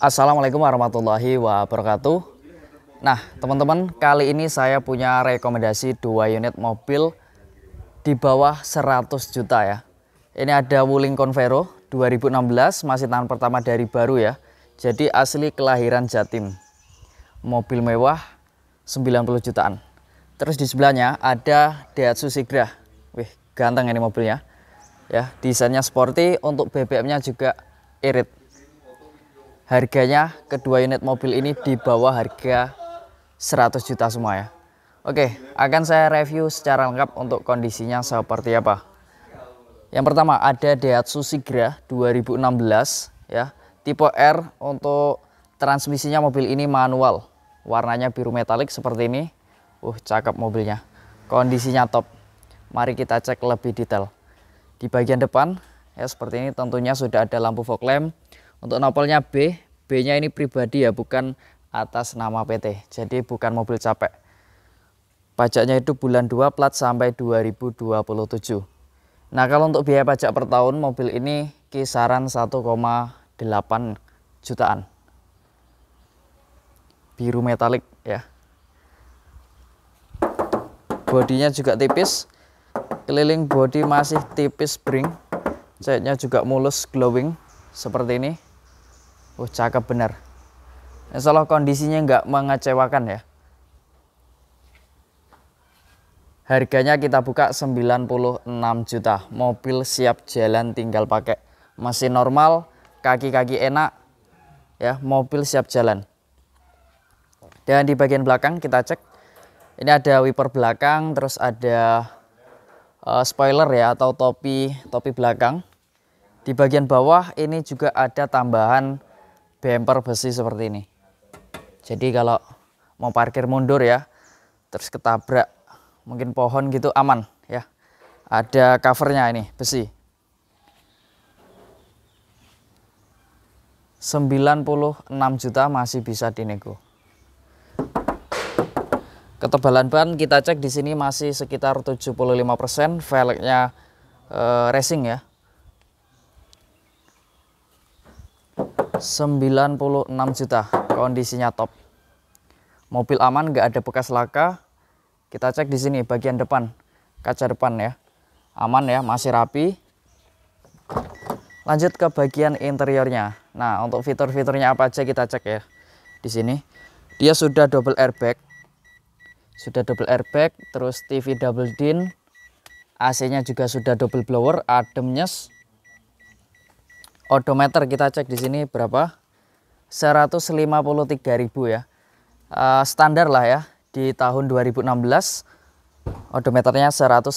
Assalamualaikum warahmatullahi wabarakatuh. Nah, teman-teman, kali ini saya punya rekomendasi dua unit mobil di bawah 100 juta ya. Ini ada Wuling Convero 2016, masih tahun pertama dari baru ya. Jadi asli kelahiran Jatim. Mobil mewah 90 jutaan. Terus di sebelahnya ada Daihatsu Sigra. Wih, ganteng ini mobilnya. Ya, desainnya sporty, untuk BBM-nya juga irit Harganya kedua unit mobil ini di bawah harga 100 juta semua ya. Oke, akan saya review secara lengkap untuk kondisinya seperti apa. Yang pertama ada Daihatsu Sigra 2016 ya, tipe R untuk transmisinya mobil ini manual. Warnanya biru metalik seperti ini. Uh, cakep mobilnya. Kondisinya top. Mari kita cek lebih detail. Di bagian depan ya seperti ini tentunya sudah ada lampu fog lamp, untuk nopolnya B, B-nya ini pribadi ya, bukan atas nama PT. Jadi bukan mobil capek. Pajaknya itu bulan 2 plat sampai 2027. Nah, kalau untuk biaya pajak per tahun mobil ini kisaran 1,8 jutaan. Biru metalik ya. Bodinya juga tipis. Keliling bodi masih tipis spring. Catnya juga mulus glowing seperti ini. Oh cakep benar. Insya Allah kondisinya nggak mengecewakan ya. Harganya kita buka 96 juta. Mobil siap jalan tinggal pakai. Masih normal, kaki-kaki enak. Ya, mobil siap jalan. Dan di bagian belakang kita cek. Ini ada wiper belakang, terus ada uh, spoiler ya atau topi topi belakang. Di bagian bawah ini juga ada tambahan bemper besi seperti ini. Jadi kalau mau parkir mundur ya, terus ketabrak mungkin pohon gitu aman ya. Ada covernya ini besi. 96 juta masih bisa dinego. Ketebalan ban kita cek di sini masih sekitar 75%, velgnya e, racing ya. 96 juta kondisinya top mobil aman nggak ada bekas laka kita cek di sini bagian depan kaca depan ya aman ya masih rapi lanjut ke bagian interiornya nah untuk fitur-fiturnya apa aja kita cek ya di sini dia sudah double airbag sudah double airbag terus TV double din AC nya juga sudah double blower ademnya odometer kita cek di sini berapa 153.000 ya uh, standar lah ya di tahun 2016 odometernya 153.000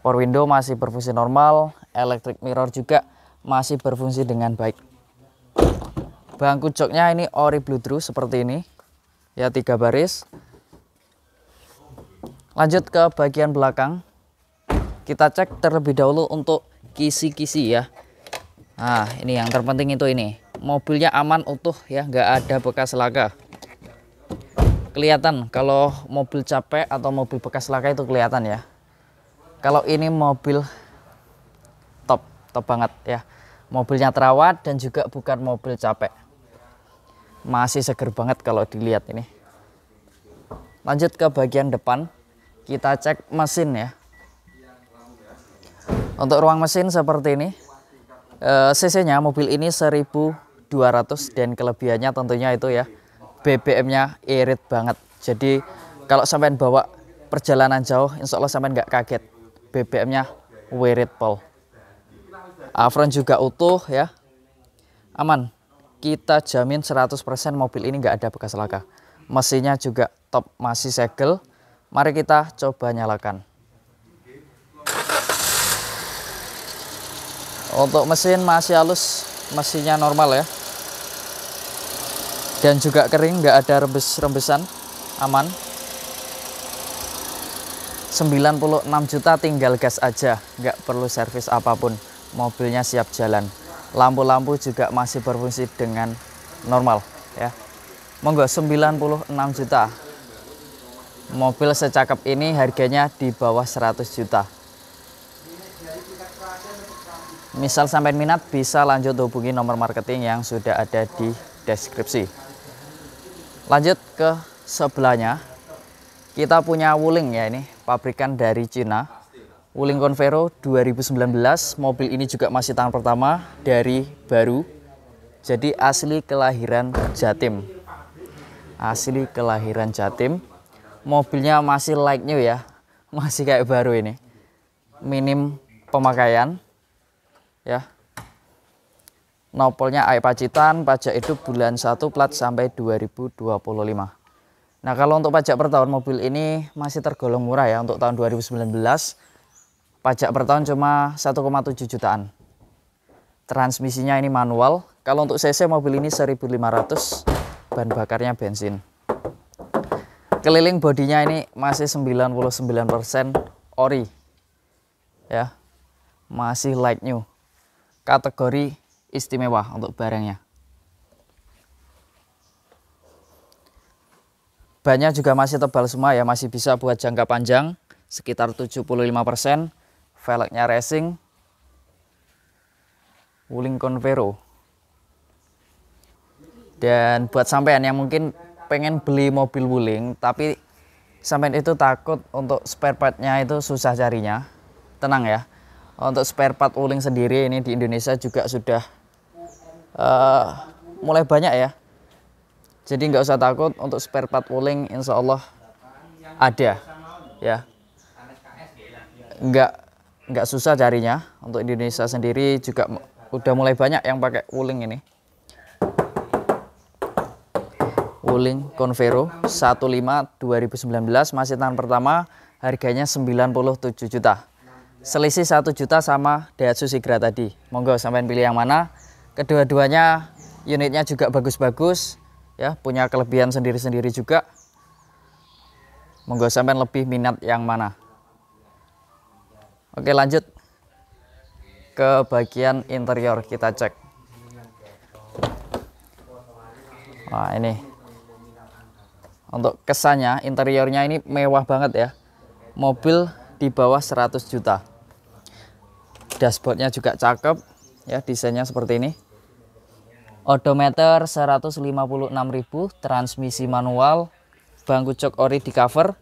power window masih berfungsi normal electric mirror juga masih berfungsi dengan baik bangku joknya ini ori blue true seperti ini ya tiga baris lanjut ke bagian belakang kita cek terlebih dahulu untuk kisi-kisi ya nah ini yang terpenting itu ini mobilnya aman utuh ya nggak ada bekas laka kelihatan kalau mobil capek atau mobil bekas laka itu kelihatan ya kalau ini mobil top top banget ya mobilnya terawat dan juga bukan mobil capek masih seger banget kalau dilihat ini lanjut ke bagian depan kita cek mesin ya untuk ruang mesin seperti ini, eh, CC-nya mobil ini 1200 dan kelebihannya tentunya itu ya, BBM-nya irit banget. Jadi kalau sampai bawa perjalanan jauh, insya Allah sampai nggak kaget. BBM-nya wirid pol. Afron juga utuh ya, aman. Kita jamin 100% mobil ini nggak ada bekas laka. Mesinnya juga top, masih segel. Mari kita coba nyalakan. Untuk mesin masih halus, mesinnya normal ya. Dan juga kering, nggak ada rembes-rembesan, aman. 96 juta tinggal gas aja, nggak perlu servis apapun. Mobilnya siap jalan. Lampu-lampu juga masih berfungsi dengan normal ya. Monggo 96 juta. Mobil secakap ini harganya di bawah 100 juta. Misal sampai minat bisa lanjut hubungi nomor marketing yang sudah ada di deskripsi. Lanjut ke sebelahnya. Kita punya Wuling ya ini, pabrikan dari Cina. Wuling Convero 2019, mobil ini juga masih tahun pertama dari baru. Jadi asli kelahiran Jatim. Asli kelahiran Jatim. Mobilnya masih like new ya. Masih kayak baru ini. Minim pemakaian ya nopolnya AI Pacitan pajak itu bulan 1 plat sampai 2025 nah kalau untuk pajak per tahun mobil ini masih tergolong murah ya untuk tahun 2019 pajak per tahun cuma 1,7 jutaan transmisinya ini manual kalau untuk CC mobil ini 1500 bahan bakarnya bensin keliling bodinya ini masih 99% ori ya masih light new kategori istimewa untuk barangnya. Bannya juga masih tebal semua ya, masih bisa buat jangka panjang, sekitar 75%. Velgnya racing, Wuling Convero. Dan buat sampean yang mungkin pengen beli mobil Wuling, tapi sampean itu takut untuk spare partnya itu susah carinya, tenang ya untuk spare part wuling sendiri ini di Indonesia juga sudah uh, mulai banyak ya jadi nggak usah takut untuk spare part wuling insya Allah ada ya nggak nggak susah carinya untuk Indonesia sendiri juga udah mulai banyak yang pakai wuling ini Wuling Convero 15 2019 masih tahun pertama harganya 97 juta selisih satu juta sama Daihatsu Sigra tadi. Monggo sampean pilih yang mana. Kedua-duanya unitnya juga bagus-bagus, ya punya kelebihan sendiri-sendiri juga. Monggo sampean lebih minat yang mana? Oke lanjut ke bagian interior kita cek. Wah ini untuk kesannya interiornya ini mewah banget ya. Mobil di bawah 100 juta dashboardnya juga cakep ya desainnya seperti ini odometer 156.000 transmisi manual bangku jok ori di cover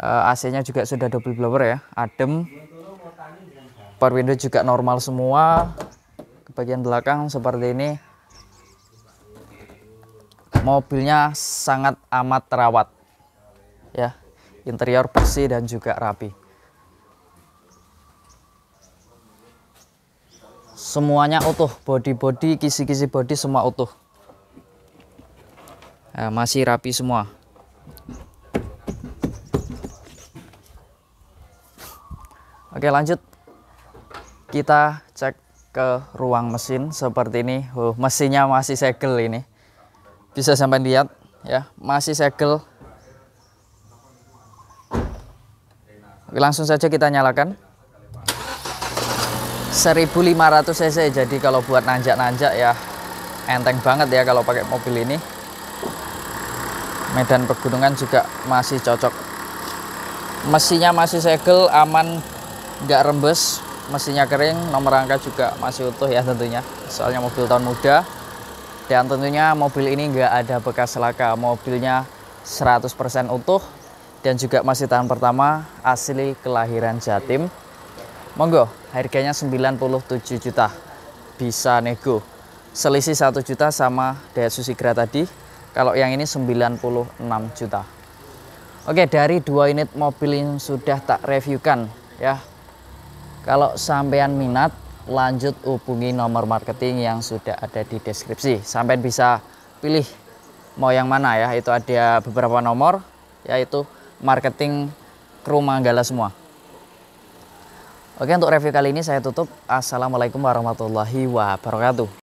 eh, AC nya juga sudah double blower ya adem power window juga normal semua ke bagian belakang seperti ini mobilnya sangat amat terawat ya interior bersih dan juga rapi. Semuanya utuh, body-body, kisi-kisi body semua utuh. Nah, masih rapi semua. Oke lanjut, kita cek ke ruang mesin seperti ini. Oh, mesinnya masih segel ini. Bisa sampai lihat ya, masih segel Langsung saja kita nyalakan. 1500 cc jadi kalau buat nanjak-nanjak ya enteng banget ya kalau pakai mobil ini medan pegunungan juga masih cocok mesinnya masih segel aman nggak rembes mesinnya kering nomor rangka juga masih utuh ya tentunya soalnya mobil tahun muda dan tentunya mobil ini nggak ada bekas laka mobilnya 100% utuh dan juga masih tahun pertama asli kelahiran Jatim. Monggo, harganya 97 juta. Bisa nego. Selisih 1 juta sama Daihatsu Sigra tadi. Kalau yang ini 96 juta. Oke, dari dua unit mobil yang sudah tak reviewkan ya. Kalau sampean minat, lanjut hubungi nomor marketing yang sudah ada di deskripsi. Sampean bisa pilih mau yang mana ya. Itu ada beberapa nomor yaitu marketing kru Manggala semua. Oke untuk review kali ini saya tutup. Assalamualaikum warahmatullahi wabarakatuh.